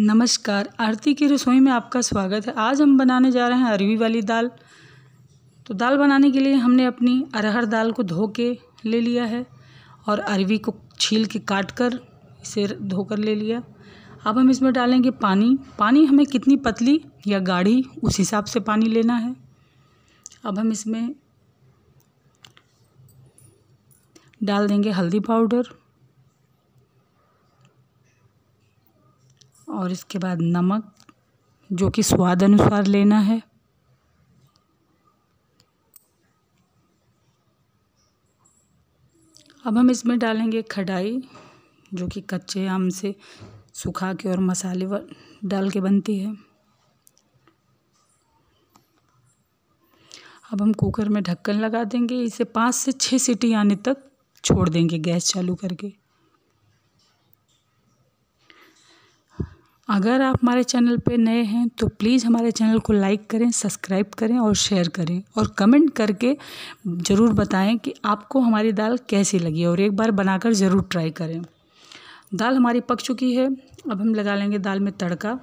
नमस्कार आरती की रसोई में आपका स्वागत है आज हम बनाने जा रहे हैं अरवी वाली दाल तो दाल बनाने के लिए हमने अपनी अरहर दाल को धो के ले लिया है और अरवी को छील के काट कर इसे धोकर ले लिया अब हम इसमें डालेंगे पानी पानी हमें कितनी पतली या गाढ़ी उस हिसाब से पानी लेना है अब हम इसमें डाल देंगे हल्दी पाउडर और इसके बाद नमक जो कि स्वाद अनुसार लेना है अब हम इसमें डालेंगे खटाई जो कि कच्चे आम से सुखा के और मसाले डाल के बनती है अब हम कुकर में ढक्कन लगा देंगे इसे पाँच से छः सीटी आने तक छोड़ देंगे गैस चालू करके अगर आप हमारे चैनल पर नए हैं तो प्लीज़ हमारे चैनल को लाइक करें सब्सक्राइब करें और शेयर करें और कमेंट करके ज़रूर बताएं कि आपको हमारी दाल कैसी लगी और एक बार बनाकर ज़रूर ट्राई करें दाल हमारी पक चुकी है अब हम लगा लेंगे दाल में तड़का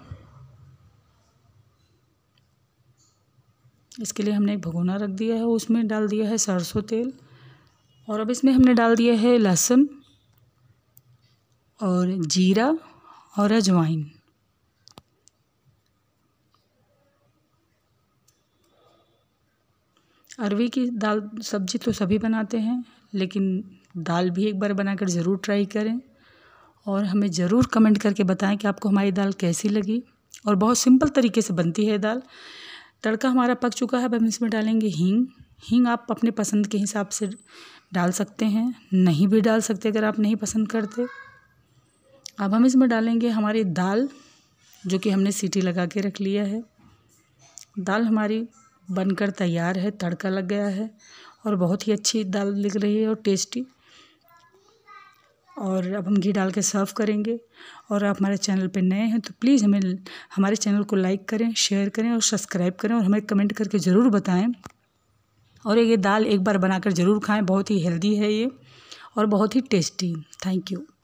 इसके लिए हमने एक भगोना रख दिया है उसमें डाल दिया है सरसों तेल और अब इसमें हमने डाल दिया है लहसुन और जीरा और अजवाइन अरवी की दाल सब्जी तो सभी बनाते हैं लेकिन दाल भी एक बार बनाकर ज़रूर ट्राई करें और हमें ज़रूर कमेंट करके बताएं कि आपको हमारी दाल कैसी लगी और बहुत सिंपल तरीके से बनती है दाल तड़का हमारा पक चुका है अब हम इसमें डालेंगे हींग हींग आप अपने पसंद के हिसाब से डाल सकते हैं नहीं भी डाल सकते अगर आप नहीं पसंद करते अब हम इसमें डालेंगे हमारी दाल जो कि हमने सीटी लगा के रख लिया है दाल हमारी बनकर तैयार है तड़का लग गया है और बहुत ही अच्छी दाल लग रही है और टेस्टी और अब हम घी डाल के सर्व करेंगे और आप हमारे चैनल पर नए हैं तो प्लीज़ हमें हमारे चैनल को लाइक करें शेयर करें और सब्सक्राइब करें और हमें कमेंट करके ज़रूर बताएं और ये दाल एक बार बनाकर ज़रूर खाएं बहुत ही हेल्दी है ये और बहुत ही टेस्टी थैंक यू